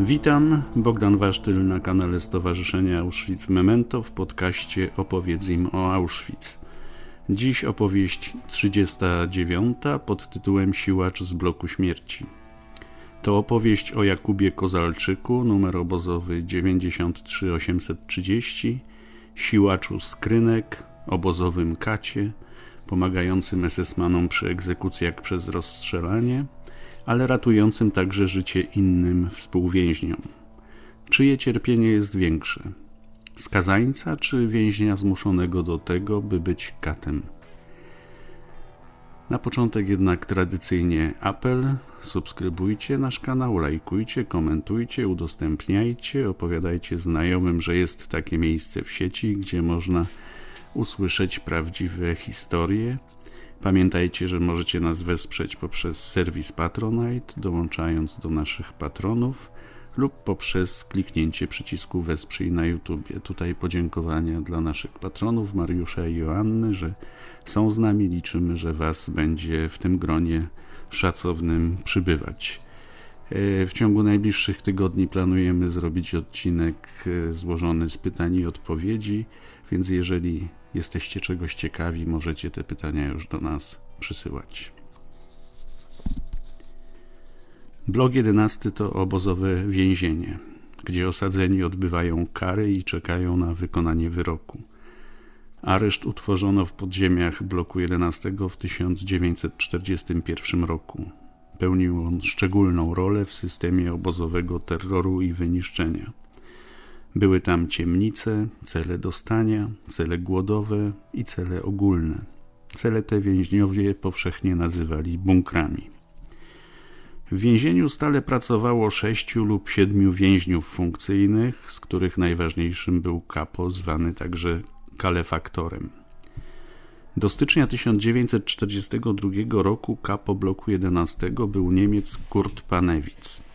Witam, Bogdan Wasztyl na kanale Stowarzyszenia Auschwitz Memento w podcaście Opowiedz im o Auschwitz. Dziś opowieść 39 pod tytułem Siłacz z bloku śmierci. To opowieść o Jakubie Kozalczyku, numer obozowy 93830, siłaczu skrynek, obozowym kacie, pomagającym esesmanom przy egzekucjach przez rozstrzelanie – ale ratującym także życie innym współwięźniom. Czyje cierpienie jest większe? Skazańca czy więźnia zmuszonego do tego, by być katem? Na początek jednak tradycyjnie apel. Subskrybujcie nasz kanał, lajkujcie, komentujcie, udostępniajcie, opowiadajcie znajomym, że jest takie miejsce w sieci, gdzie można usłyszeć prawdziwe historie Pamiętajcie, że możecie nas wesprzeć poprzez serwis Patronite, dołączając do naszych patronów lub poprzez kliknięcie przycisku Wesprzyj na YouTube. Tutaj podziękowania dla naszych patronów Mariusza i Joanny, że są z nami. Liczymy, że Was będzie w tym gronie szacownym przybywać. E, w ciągu najbliższych tygodni planujemy zrobić odcinek e, złożony z pytań i odpowiedzi, więc jeżeli jesteście czegoś ciekawi, możecie te pytania już do nas przysyłać. Blok 11 to obozowe więzienie, gdzie osadzeni odbywają kary i czekają na wykonanie wyroku. Areszt utworzono w podziemiach bloku 11 w 1941 roku. Pełnił on szczególną rolę w systemie obozowego terroru i wyniszczenia. Były tam ciemnice, cele dostania, cele głodowe i cele ogólne. Cele te więźniowie powszechnie nazywali bunkrami. W więzieniu stale pracowało sześciu lub siedmiu więźniów funkcyjnych, z których najważniejszym był kapo, zwany także kalefaktorem. Do stycznia 1942 roku kapo bloku 11 był Niemiec Kurt Panewitz.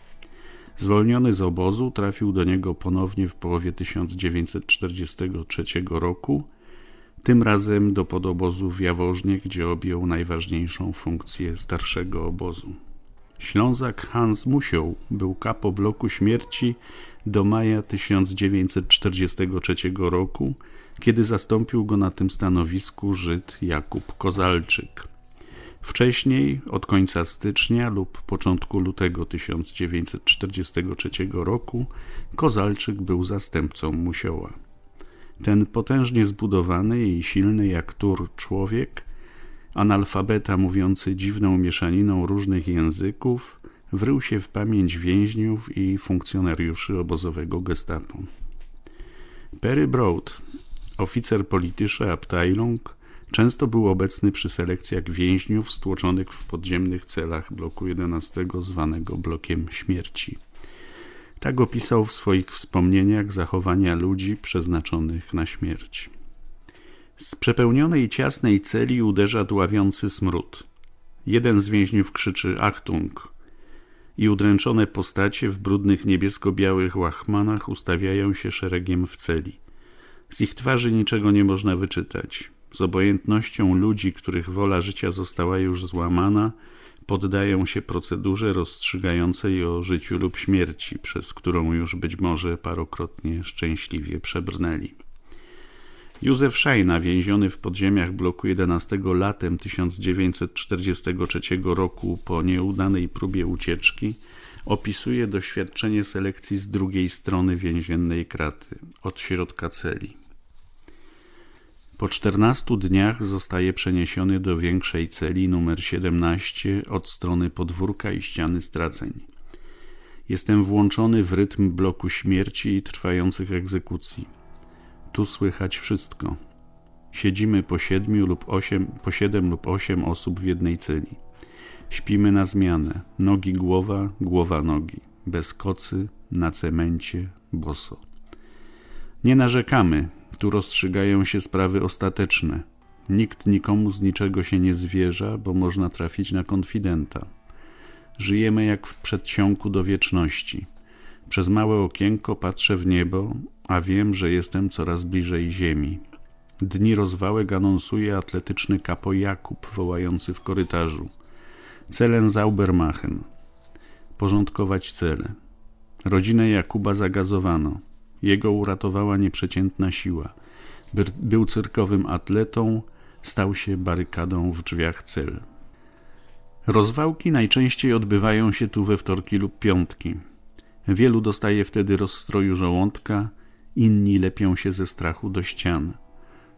Zwolniony z obozu, trafił do niego ponownie w połowie 1943 roku, tym razem do podobozu w Jaworznie, gdzie objął najważniejszą funkcję starszego obozu. Ślązak Hans Musioł był kapo bloku śmierci do maja 1943 roku, kiedy zastąpił go na tym stanowisku Żyd Jakub Kozalczyk. Wcześniej, od końca stycznia lub początku lutego 1943 roku, Kozalczyk był zastępcą Musioła. Ten potężnie zbudowany i silny jak tur człowiek, analfabeta mówiący dziwną mieszaniną różnych języków, wrył się w pamięć więźniów i funkcjonariuszy obozowego gestapo. Perry Broad, oficer polityczny Abteilung, Często był obecny przy selekcjach więźniów stłoczonych w podziemnych celach bloku 11 zwanego blokiem śmierci. Tak opisał w swoich wspomnieniach zachowania ludzi przeznaczonych na śmierć. Z przepełnionej ciasnej celi uderza dławiący smród. Jeden z więźniów krzyczy Achtung i udręczone postacie w brudnych niebiesko-białych łachmanach ustawiają się szeregiem w celi. Z ich twarzy niczego nie można wyczytać z obojętnością ludzi, których wola życia została już złamana, poddają się procedurze rozstrzygającej o życiu lub śmierci, przez którą już być może parokrotnie szczęśliwie przebrnęli. Józef Szajna, więziony w podziemiach bloku 11 latem 1943 roku po nieudanej próbie ucieczki, opisuje doświadczenie selekcji z drugiej strony więziennej kraty, od środka celi. Po 14 dniach zostaje przeniesiony do większej celi numer 17 od strony podwórka i ściany straceń. Jestem włączony w rytm bloku śmierci i trwających egzekucji. Tu słychać wszystko. Siedzimy po siedmiu lub osiem, po siedem lub osiem osób w jednej celi. Śpimy na zmianę. Nogi głowa, głowa nogi. Bez kocy, na cemencie, boso. Nie narzekamy, tu rozstrzygają się sprawy ostateczne. Nikt nikomu z niczego się nie zwierza, bo można trafić na konfidenta. Żyjemy jak w przedsionku do wieczności. Przez małe okienko patrzę w niebo, a wiem, że jestem coraz bliżej ziemi. Dni rozwałek anonsuje atletyczny kapo Jakub, wołający w korytarzu. Celem Zaubermachen. Porządkować cele. Rodzinę Jakuba zagazowano. Jego uratowała nieprzeciętna siła. Był cyrkowym atletą, stał się barykadą w drzwiach cel. Rozwałki najczęściej odbywają się tu we wtorki lub piątki. Wielu dostaje wtedy rozstroju żołądka, inni lepią się ze strachu do ścian.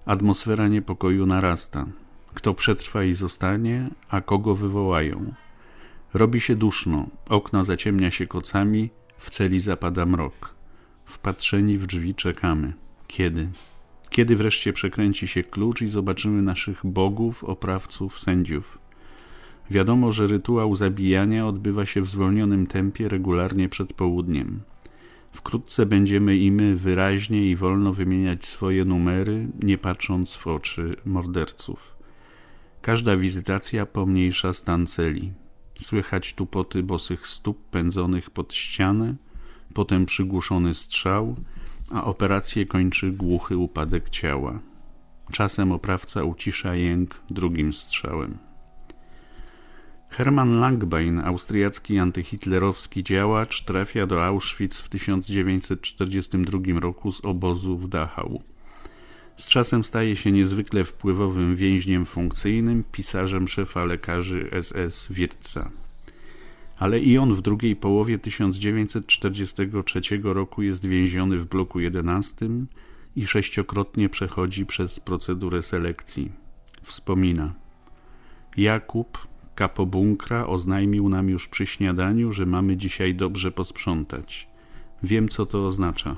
Atmosfera niepokoju narasta. Kto przetrwa i zostanie, a kogo wywołają. Robi się duszno, okna zaciemnia się kocami, w celi zapada mrok. Wpatrzeni w drzwi czekamy. Kiedy? Kiedy wreszcie przekręci się klucz i zobaczymy naszych bogów, oprawców, sędziów? Wiadomo, że rytuał zabijania odbywa się w zwolnionym tempie regularnie przed południem. Wkrótce będziemy i my wyraźnie i wolno wymieniać swoje numery, nie patrząc w oczy morderców. Każda wizytacja pomniejsza stan celi. Słychać tupoty bosych stóp pędzonych pod ścianę, potem przygłuszony strzał, a operację kończy głuchy upadek ciała. Czasem oprawca ucisza jęk drugim strzałem. Hermann Langbein, austriacki antyhitlerowski działacz, trafia do Auschwitz w 1942 roku z obozu w Dachau. Z czasem staje się niezwykle wpływowym więźniem funkcyjnym, pisarzem szefa lekarzy SS Wirtza ale i on w drugiej połowie 1943 roku jest więziony w bloku 11 i sześciokrotnie przechodzi przez procedurę selekcji. Wspomina. Jakub, kapo bunkra, oznajmił nam już przy śniadaniu, że mamy dzisiaj dobrze posprzątać. Wiem, co to oznacza.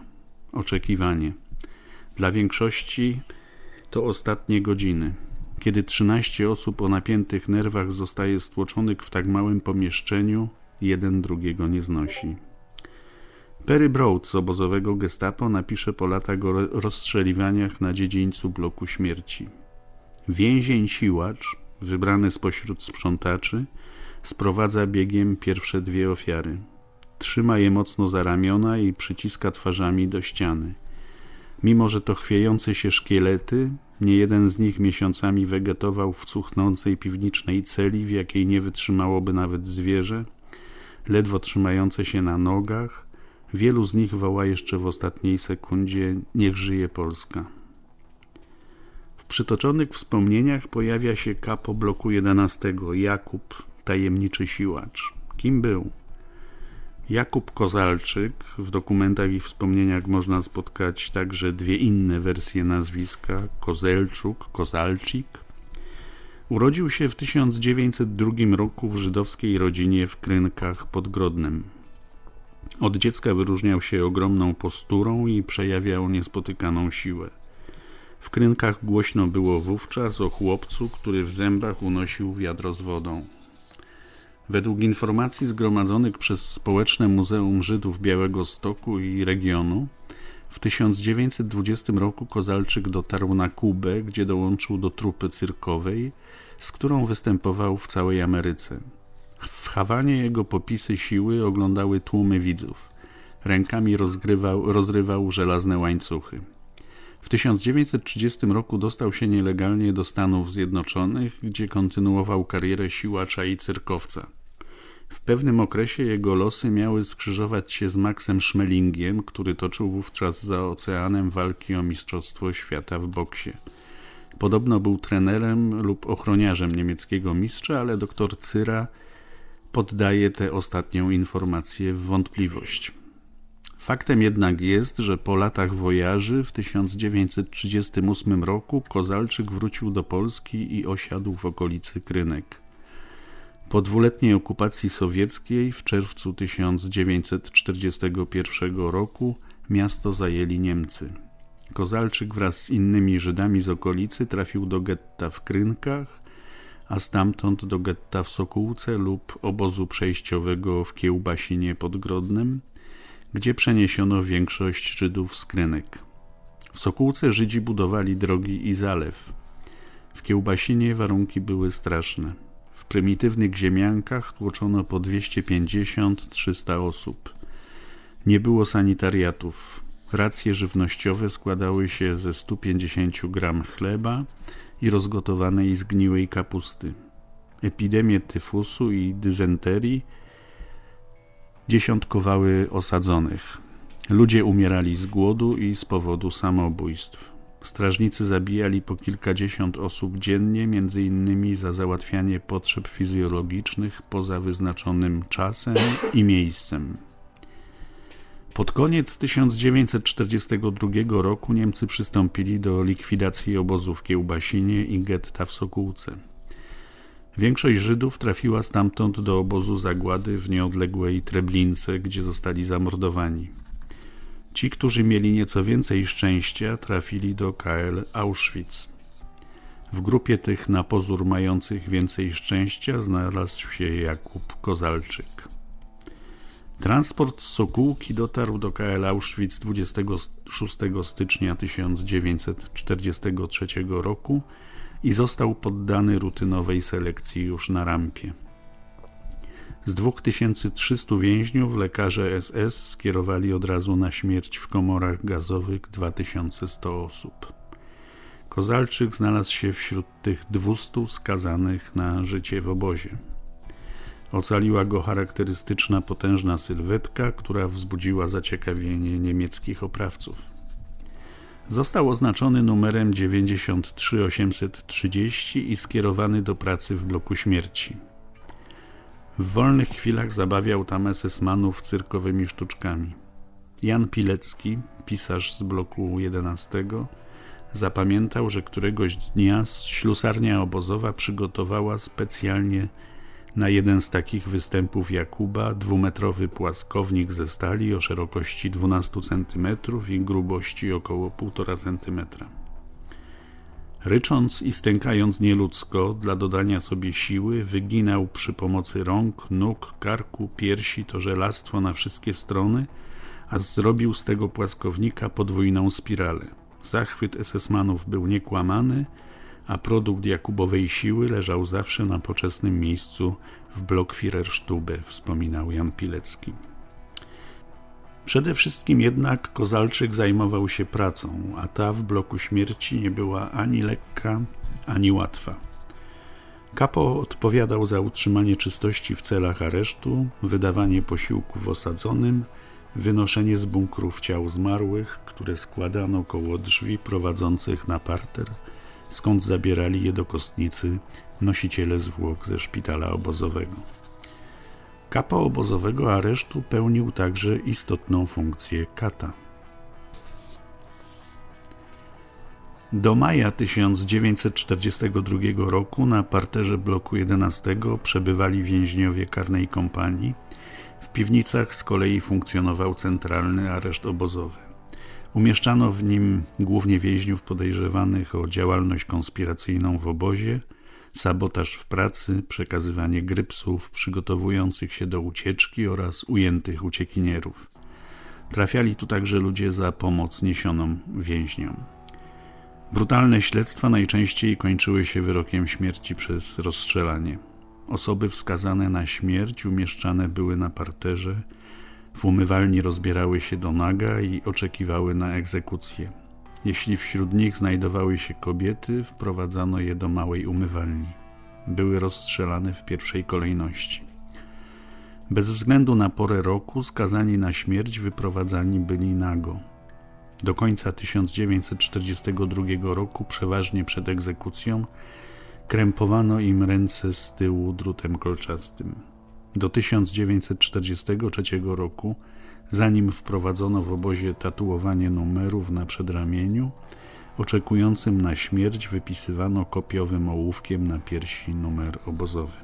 Oczekiwanie. Dla większości to ostatnie godziny. Kiedy 13 osób o napiętych nerwach zostaje stłoczonych w tak małym pomieszczeniu, jeden drugiego nie znosi. Perry Broad z obozowego gestapo napisze po latach o rozstrzeliwaniach na dziedzińcu bloku śmierci. Więzień siłacz, wybrany spośród sprzątaczy, sprowadza biegiem pierwsze dwie ofiary. Trzyma je mocno za ramiona i przyciska twarzami do ściany – Mimo, że to chwiejące się szkielety, nie jeden z nich miesiącami wegetował w cuchnącej piwnicznej celi, w jakiej nie wytrzymałoby nawet zwierzę, ledwo trzymające się na nogach, wielu z nich woła jeszcze w ostatniej sekundzie niech żyje Polska. W przytoczonych wspomnieniach pojawia się kapo bloku 11, Jakub, tajemniczy siłacz. Kim był? Jakub Kozalczyk. W dokumentach i wspomnieniach można spotkać także dwie inne wersje nazwiska: Kozelczuk, Kozalczyk. Urodził się w 1902 roku w żydowskiej rodzinie w Krynkach pod Podgrodnym. Od dziecka wyróżniał się ogromną posturą i przejawiał niespotykaną siłę. W krynkach głośno było wówczas o chłopcu, który w zębach unosił wiadro z wodą. Według informacji zgromadzonych przez Społeczne Muzeum Żydów Białego Stoku i regionu, w 1920 roku Kozalczyk dotarł na Kubę, gdzie dołączył do trupy cyrkowej, z którą występował w całej Ameryce. W Hawanie jego popisy siły oglądały tłumy widzów. Rękami rozgrywał, rozrywał żelazne łańcuchy. W 1930 roku dostał się nielegalnie do Stanów Zjednoczonych, gdzie kontynuował karierę siłacza i cyrkowca. W pewnym okresie jego losy miały skrzyżować się z Maxem Schmelingiem, który toczył wówczas za oceanem walki o Mistrzostwo Świata w boksie. Podobno był trenerem lub ochroniarzem niemieckiego mistrza, ale doktor Cyra poddaje tę ostatnią informację w wątpliwość. Faktem jednak jest, że po latach wojaży w 1938 roku Kozalczyk wrócił do Polski i osiadł w okolicy Krynek. Po dwuletniej okupacji sowieckiej w czerwcu 1941 roku miasto zajęli Niemcy. Kozalczyk wraz z innymi Żydami z okolicy trafił do getta w Krynkach, a stamtąd do getta w Sokółce lub obozu przejściowego w Kiełbasinie pod Grodnem, gdzie przeniesiono większość Żydów z Krynek. W Sokółce Żydzi budowali drogi i zalew. W Kiełbasinie warunki były straszne prymitywnych ziemiankach tłoczono po 250-300 osób. Nie było sanitariatów. Racje żywnościowe składały się ze 150 gram chleba i rozgotowanej zgniłej kapusty. Epidemie tyfusu i dysenterii dziesiątkowały osadzonych. Ludzie umierali z głodu i z powodu samobójstw. Strażnicy zabijali po kilkadziesiąt osób dziennie, między innymi za załatwianie potrzeb fizjologicznych poza wyznaczonym czasem i miejscem. Pod koniec 1942 roku Niemcy przystąpili do likwidacji obozów w Kiełbasinie i getta w Sokółce. Większość Żydów trafiła stamtąd do obozu zagłady w nieodległej Treblince, gdzie zostali zamordowani. Ci, którzy mieli nieco więcej szczęścia, trafili do KL Auschwitz. W grupie tych na pozór mających więcej szczęścia znalazł się Jakub Kozalczyk. Transport z Sokółki dotarł do KL Auschwitz 26 stycznia 1943 roku i został poddany rutynowej selekcji już na rampie. Z 2300 więźniów lekarze SS skierowali od razu na śmierć w komorach gazowych 2100 osób. Kozalczyk znalazł się wśród tych 200 skazanych na życie w obozie. Ocaliła go charakterystyczna potężna sylwetka, która wzbudziła zaciekawienie niemieckich oprawców. Został oznaczony numerem 93830 i skierowany do pracy w bloku śmierci. W wolnych chwilach zabawiał tam esesmanów cyrkowymi sztuczkami. Jan Pilecki, pisarz z bloku 11, zapamiętał, że któregoś dnia ślusarnia obozowa przygotowała specjalnie na jeden z takich występów Jakuba dwumetrowy płaskownik ze stali o szerokości 12 cm i grubości około 1,5 cm. Rycząc i stękając nieludzko, dla dodania sobie siły, wyginał przy pomocy rąk, nóg, karku, piersi to żelastwo na wszystkie strony, a zrobił z tego płaskownika podwójną spiralę. Zachwyt esesmanów był niekłamany, a produkt Jakubowej siły leżał zawsze na poczesnym miejscu w Blockfirerstube, wspominał Jan Pilecki. Przede wszystkim jednak Kozalczyk zajmował się pracą, a ta w bloku śmierci nie była ani lekka, ani łatwa. Kapo odpowiadał za utrzymanie czystości w celach aresztu, wydawanie posiłków osadzonym, wynoszenie z bunkrów ciał zmarłych, które składano koło drzwi prowadzących na parter, skąd zabierali je do kostnicy nosiciele zwłok ze szpitala obozowego. Kapa obozowego aresztu pełnił także istotną funkcję kata. Do maja 1942 roku na parterze bloku 11 przebywali więźniowie karnej kompanii. W piwnicach z kolei funkcjonował centralny areszt obozowy. Umieszczano w nim głównie więźniów podejrzewanych o działalność konspiracyjną w obozie – sabotaż w pracy, przekazywanie grypsów przygotowujących się do ucieczki oraz ujętych uciekinierów. Trafiali tu także ludzie za pomoc niesioną więźniom. Brutalne śledztwa najczęściej kończyły się wyrokiem śmierci przez rozstrzelanie. Osoby wskazane na śmierć umieszczane były na parterze, w umywalni rozbierały się do naga i oczekiwały na egzekucję. Jeśli wśród nich znajdowały się kobiety, wprowadzano je do małej umywalni. Były rozstrzelane w pierwszej kolejności. Bez względu na porę roku, skazani na śmierć wyprowadzani byli nago. Do końca 1942 roku, przeważnie przed egzekucją, krępowano im ręce z tyłu drutem kolczastym. Do 1943 roku zanim wprowadzono w obozie tatuowanie numerów na przedramieniu, oczekującym na śmierć wypisywano kopiowym ołówkiem na piersi numer obozowy.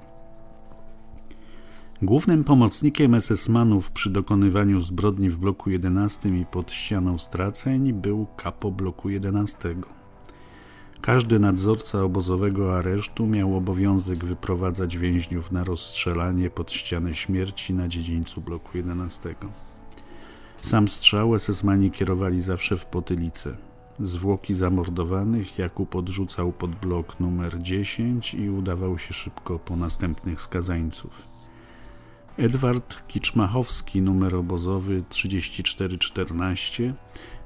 Głównym pomocnikiem SS-manów przy dokonywaniu zbrodni w bloku 11 i pod ścianą straceń był kapo bloku 11. Każdy nadzorca obozowego aresztu miał obowiązek wyprowadzać więźniów na rozstrzelanie pod ścianę śmierci na dziedzińcu bloku 11. Sam strzał esesmani kierowali zawsze w potylicę. Zwłoki zamordowanych Jakub odrzucał pod blok numer 10 i udawał się szybko po następnych skazańców. Edward Kiczmachowski, numer obozowy 3414,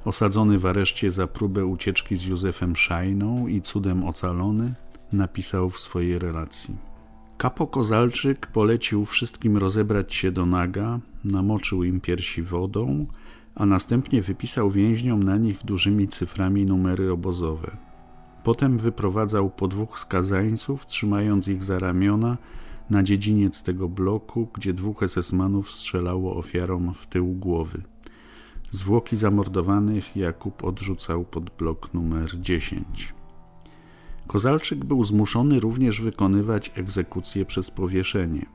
osadzony w areszcie za próbę ucieczki z Józefem Szajną i cudem ocalony, napisał w swojej relacji. Kapo Kozalczyk polecił wszystkim rozebrać się do naga, namoczył im piersi wodą, a następnie wypisał więźniom na nich dużymi cyframi numery obozowe. Potem wyprowadzał po dwóch skazańców, trzymając ich za ramiona, na dziedziniec tego bloku, gdzie dwóch esesmanów strzelało ofiarom w tył głowy. Zwłoki zamordowanych Jakub odrzucał pod blok numer 10. Kozalczyk był zmuszony również wykonywać egzekucję przez powieszenie.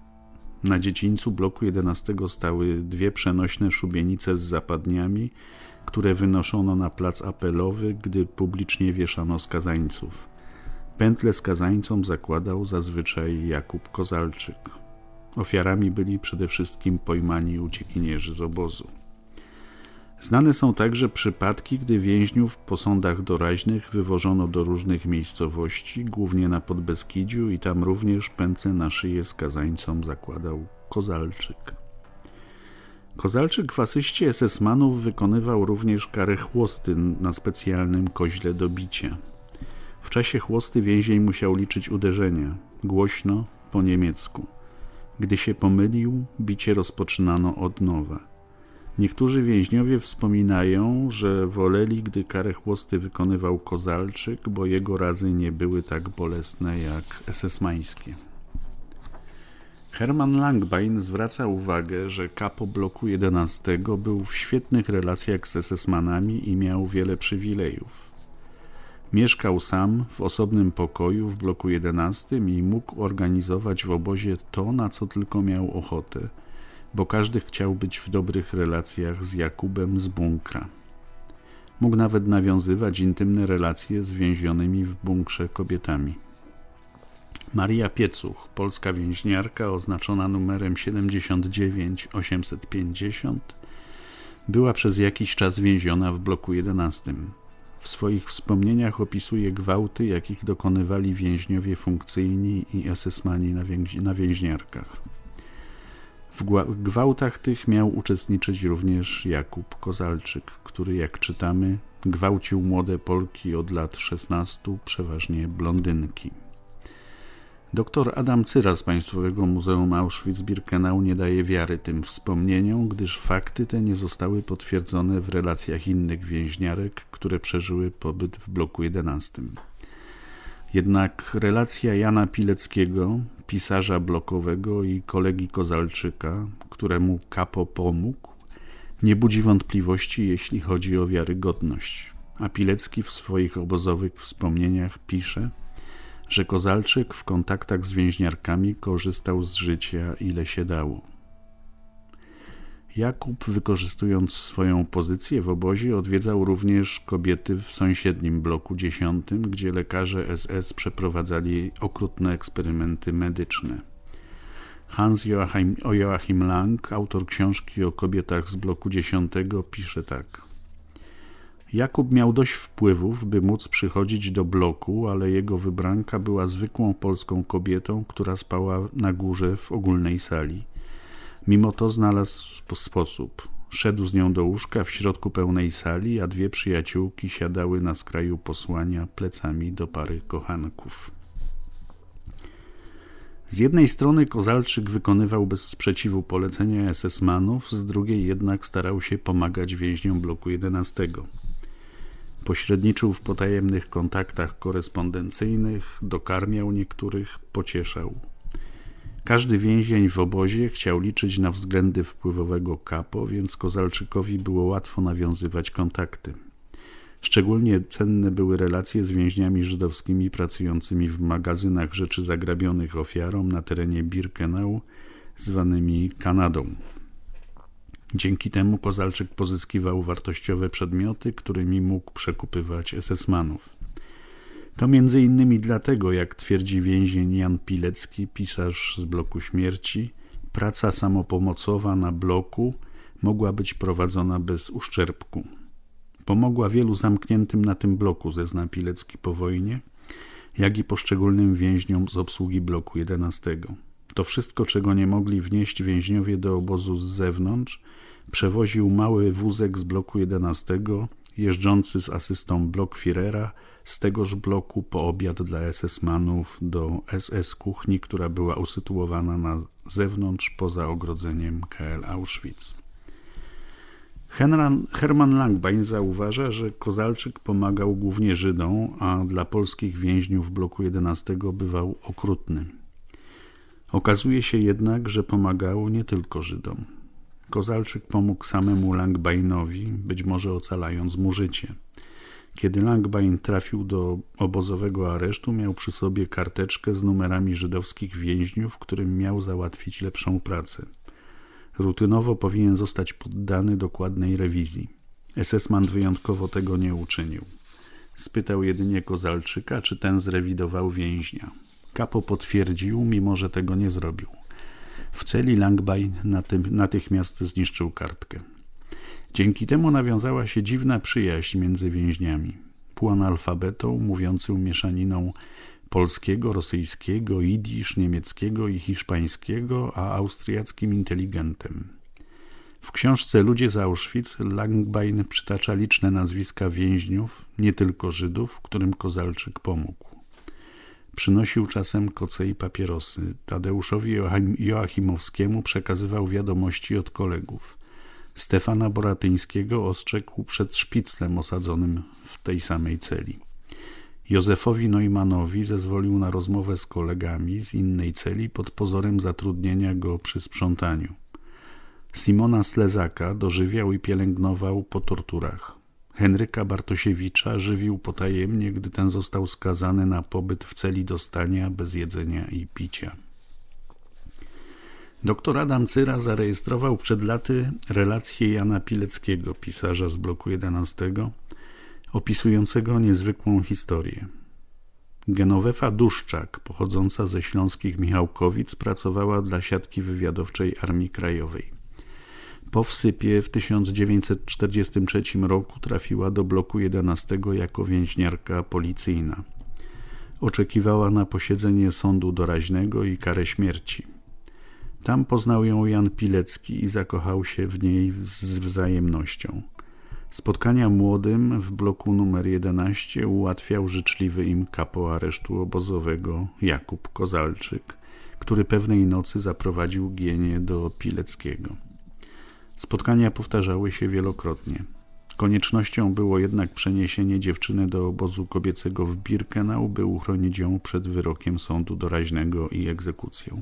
Na dziecińcu bloku 11 stały dwie przenośne szubienice z zapadniami, które wynoszono na plac apelowy, gdy publicznie wieszano skazańców. Pętle skazańcom zakładał zazwyczaj Jakub Kozalczyk. Ofiarami byli przede wszystkim pojmani uciekinierzy z obozu. Znane są także przypadki, gdy więźniów po sądach doraźnych wywożono do różnych miejscowości, głównie na Podbeskidziu i tam również pętlę na szyję skazańcom zakładał Kozalczyk. Kozalczyk w asyście SS-manów wykonywał również karę chłosty na specjalnym koźle do bicia. W czasie chłosty więzień musiał liczyć uderzenia, głośno, po niemiecku. Gdy się pomylił, bicie rozpoczynano od nowa – Niektórzy więźniowie wspominają, że woleli, gdy karę chłosty wykonywał Kozalczyk, bo jego razy nie były tak bolesne jak esesmańskie. Herman Langbein zwraca uwagę, że kapo bloku 11 był w świetnych relacjach z esesmanami i miał wiele przywilejów. Mieszkał sam w osobnym pokoju w bloku 11 i mógł organizować w obozie to, na co tylko miał ochotę – bo każdy chciał być w dobrych relacjach z Jakubem z bunkra. Mógł nawet nawiązywać intymne relacje z więzionymi w bunkrze kobietami. Maria Piecuch, polska więźniarka oznaczona numerem 79850, była przez jakiś czas więziona w bloku 11. W swoich wspomnieniach opisuje gwałty, jakich dokonywali więźniowie funkcyjni i esesmani na, więź na więźniarkach. W gwałtach tych miał uczestniczyć również Jakub Kozalczyk, który, jak czytamy, gwałcił młode Polki od lat 16, przeważnie blondynki. Doktor Adam Cyra z Państwowego Muzeum Auschwitz-Birkenau nie daje wiary tym wspomnieniom, gdyż fakty te nie zostały potwierdzone w relacjach innych więźniarek, które przeżyły pobyt w bloku 11. Jednak relacja Jana Pileckiego, pisarza blokowego i kolegi Kozalczyka, któremu Kapo pomógł, nie budzi wątpliwości, jeśli chodzi o wiarygodność. A Pilecki w swoich obozowych wspomnieniach pisze, że Kozalczyk w kontaktach z więźniarkami korzystał z życia ile się dało. Jakub, wykorzystując swoją pozycję w obozie, odwiedzał również kobiety w sąsiednim bloku 10, gdzie lekarze SS przeprowadzali okrutne eksperymenty medyczne. Hans Joachim, Joachim Lang, autor książki o kobietach z bloku 10, pisze tak. Jakub miał dość wpływów, by móc przychodzić do bloku, ale jego wybranka była zwykłą polską kobietą, która spała na górze w ogólnej sali. Mimo to znalazł sposób. Szedł z nią do łóżka w środku pełnej sali, a dwie przyjaciółki siadały na skraju posłania plecami do pary kochanków. Z jednej strony Kozalczyk wykonywał bez sprzeciwu polecenia SS-manów, z drugiej jednak starał się pomagać więźniom bloku 11. Pośredniczył w potajemnych kontaktach korespondencyjnych, dokarmiał niektórych, pocieszał każdy więzień w obozie chciał liczyć na względy wpływowego kapo, więc Kozalczykowi było łatwo nawiązywać kontakty. Szczególnie cenne były relacje z więźniami żydowskimi pracującymi w magazynach rzeczy zagrabionych ofiarom na terenie Birkenau, zwanymi Kanadą. Dzięki temu Kozalczyk pozyskiwał wartościowe przedmioty, którymi mógł przekupywać SS-manów. To między innymi dlatego, jak twierdzi więzień Jan Pilecki, pisarz z bloku śmierci, praca samopomocowa na bloku mogła być prowadzona bez uszczerbku. Pomogła wielu zamkniętym na tym bloku, zezna Pilecki po wojnie, jak i poszczególnym więźniom z obsługi bloku 11. To wszystko, czego nie mogli wnieść więźniowie do obozu z zewnątrz, przewoził mały wózek z bloku 11 jeżdżący z asystą blok z tegoż bloku po obiad dla SS-manów do SS-kuchni, która była usytuowana na zewnątrz poza ogrodzeniem KL Auschwitz. Herman Langbein zauważa, że Kozalczyk pomagał głównie Żydom, a dla polskich więźniów bloku 11 bywał okrutny. Okazuje się jednak, że pomagał nie tylko Żydom. Kozalczyk pomógł samemu Langbainowi, być może ocalając mu życie. Kiedy Langbein trafił do obozowego aresztu, miał przy sobie karteczkę z numerami żydowskich więźniów, którym miał załatwić lepszą pracę. Rutynowo powinien zostać poddany dokładnej rewizji. Esesman wyjątkowo tego nie uczynił. Spytał jedynie Kozalczyka, czy ten zrewidował więźnia. Kapo potwierdził, mimo że tego nie zrobił. W celi Langbaj natychmiast zniszczył kartkę. Dzięki temu nawiązała się dziwna przyjaźń między więźniami. Półanalfabetą mówiącym mieszaniną polskiego, rosyjskiego, jidysz, niemieckiego i hiszpańskiego, a austriackim inteligentem. W książce Ludzie z Auschwitz Langbein przytacza liczne nazwiska więźniów, nie tylko Żydów, którym Kozalczyk pomógł. Przynosił czasem koce i papierosy. Tadeuszowi Joachimowskiemu przekazywał wiadomości od kolegów. Stefana Boratyńskiego ostrzegł przed szpiclem osadzonym w tej samej celi. Józefowi Neumannowi zezwolił na rozmowę z kolegami z innej celi pod pozorem zatrudnienia go przy sprzątaniu. Simona Slezaka dożywiał i pielęgnował po torturach. Henryka Bartosiewicza żywił potajemnie, gdy ten został skazany na pobyt w celi dostania bez jedzenia i picia. Doktor Adam Cyra zarejestrował przed laty relację Jana Pileckiego, pisarza z bloku 11, opisującego niezwykłą historię. Genowefa Duszczak, pochodząca ze śląskich Michałkowic, pracowała dla siatki wywiadowczej Armii Krajowej. Po wsypie w 1943 roku trafiła do bloku 11 jako więźniarka policyjna. Oczekiwała na posiedzenie sądu doraźnego i karę śmierci. Tam poznał ją Jan Pilecki i zakochał się w niej z wzajemnością. Spotkania młodym w bloku numer 11 ułatwiał życzliwy im kapo aresztu obozowego Jakub Kozalczyk, który pewnej nocy zaprowadził Gienie do Pileckiego. Spotkania powtarzały się wielokrotnie. Koniecznością było jednak przeniesienie dziewczyny do obozu kobiecego w Birkenau, by uchronić ją przed wyrokiem sądu doraźnego i egzekucją.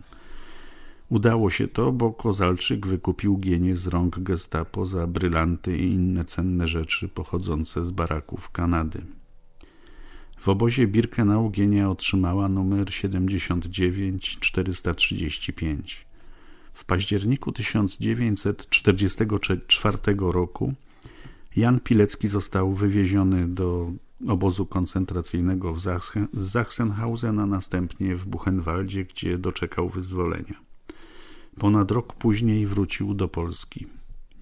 Udało się to, bo Kozalczyk wykupił Gienie z rąk gestapo za brylanty i inne cenne rzeczy pochodzące z baraków Kanady. W obozie Birkenau Gienia otrzymała numer 79435 w październiku 1944 roku Jan Pilecki został wywieziony do obozu koncentracyjnego w Sachsenhausen, a następnie w Buchenwaldzie, gdzie doczekał wyzwolenia. Ponad rok później wrócił do Polski.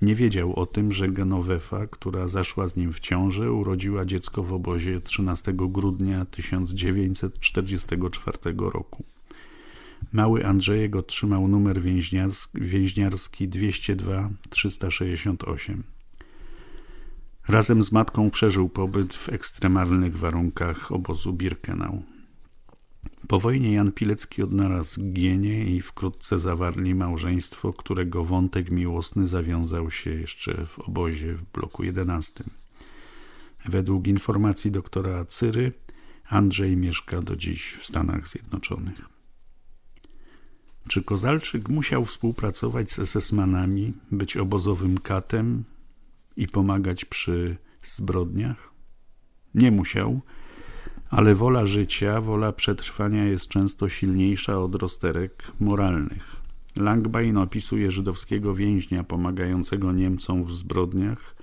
Nie wiedział o tym, że Genovefa, która zaszła z nim w ciąży, urodziła dziecko w obozie 13 grudnia 1944 roku. Mały Andrzejego trzymał numer więźniarski, więźniarski 202 368. Razem z matką przeżył pobyt w ekstremalnych warunkach obozu Birkenau. Po wojnie Jan Pilecki odnalazł Gienie i wkrótce zawarli małżeństwo, którego wątek miłosny zawiązał się jeszcze w obozie w bloku 11. Według informacji doktora Cyry, Andrzej mieszka do dziś w Stanach Zjednoczonych. Czy Kozalczyk musiał współpracować z esesmanami, być obozowym katem i pomagać przy zbrodniach? Nie musiał, ale wola życia, wola przetrwania jest często silniejsza od rozterek moralnych. Langbein opisuje żydowskiego więźnia pomagającego Niemcom w zbrodniach,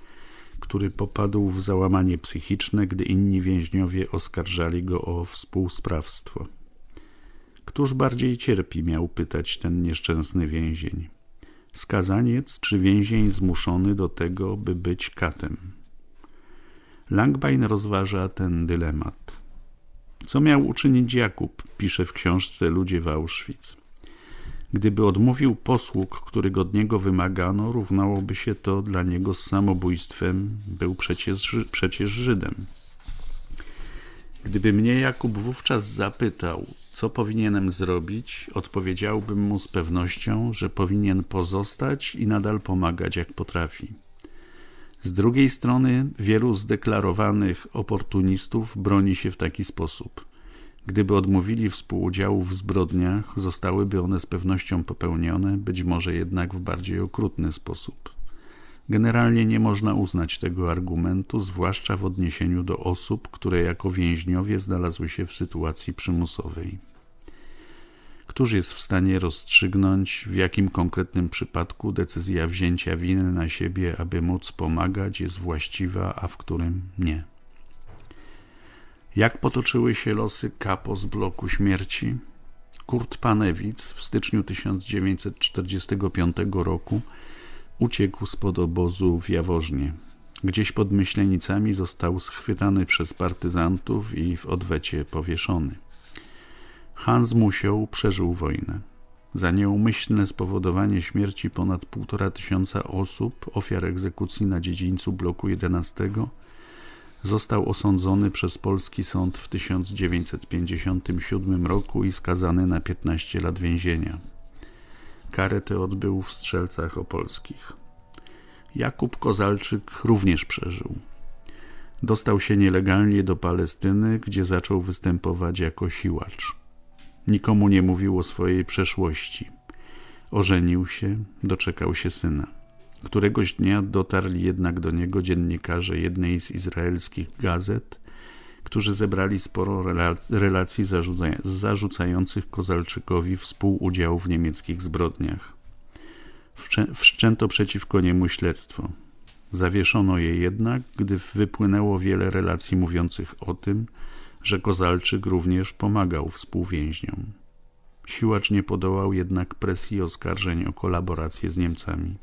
który popadł w załamanie psychiczne, gdy inni więźniowie oskarżali go o współsprawstwo. Któż bardziej cierpi, miał pytać ten nieszczęsny więzień. Skazaniec czy więzień zmuszony do tego, by być katem? Langbein rozważa ten dylemat. Co miał uczynić Jakub, pisze w książce Ludzie w Auschwitz. Gdyby odmówił posług, którego od niego wymagano, równałoby się to dla niego z samobójstwem, był przecież, przecież Żydem. Gdyby mnie Jakub wówczas zapytał, co powinienem zrobić, odpowiedziałbym mu z pewnością, że powinien pozostać i nadal pomagać jak potrafi. Z drugiej strony, wielu zdeklarowanych oportunistów broni się w taki sposób. Gdyby odmówili współudziału w zbrodniach, zostałyby one z pewnością popełnione, być może jednak w bardziej okrutny sposób. Generalnie nie można uznać tego argumentu, zwłaszcza w odniesieniu do osób, które jako więźniowie znalazły się w sytuacji przymusowej. Któż jest w stanie rozstrzygnąć, w jakim konkretnym przypadku decyzja wzięcia winy na siebie, aby móc pomagać, jest właściwa, a w którym nie? Jak potoczyły się losy kapo z bloku śmierci? Kurt Panewic w styczniu 1945 roku Uciekł spod obozu w Jaworznie. Gdzieś pod Myślenicami został schwytany przez partyzantów i w odwecie powieszony. Hans Musioł przeżył wojnę. Za nieumyślne spowodowanie śmierci ponad półtora tysiąca osób, ofiar egzekucji na dziedzińcu bloku 11, został osądzony przez polski sąd w 1957 roku i skazany na 15 lat więzienia karę tę odbył w Strzelcach Opolskich. Jakub Kozalczyk również przeżył. Dostał się nielegalnie do Palestyny, gdzie zaczął występować jako siłacz. Nikomu nie mówił o swojej przeszłości. Ożenił się, doczekał się syna. Któregoś dnia dotarli jednak do niego dziennikarze jednej z izraelskich gazet – którzy zebrali sporo relacji zarzucających Kozalczykowi współudział w niemieckich zbrodniach. Wszczęto przeciwko niemu śledztwo. Zawieszono je jednak, gdy wypłynęło wiele relacji mówiących o tym, że Kozalczyk również pomagał współwięźniom. Siłacz nie podołał jednak presji oskarżeń o kolaborację z Niemcami.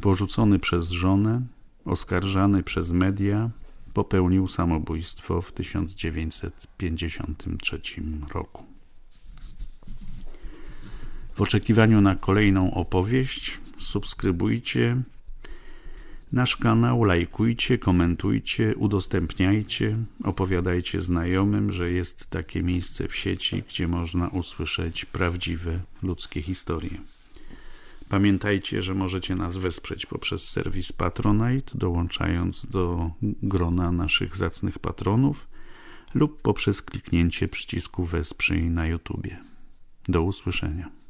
Porzucony przez żonę, oskarżany przez media, popełnił samobójstwo w 1953 roku. W oczekiwaniu na kolejną opowieść subskrybujcie nasz kanał, lajkujcie, komentujcie, udostępniajcie, opowiadajcie znajomym, że jest takie miejsce w sieci, gdzie można usłyszeć prawdziwe ludzkie historie. Pamiętajcie, że możecie nas wesprzeć poprzez serwis Patronite, dołączając do grona naszych zacnych patronów lub poprzez kliknięcie przycisku Wesprzyj na YouTube. Do usłyszenia.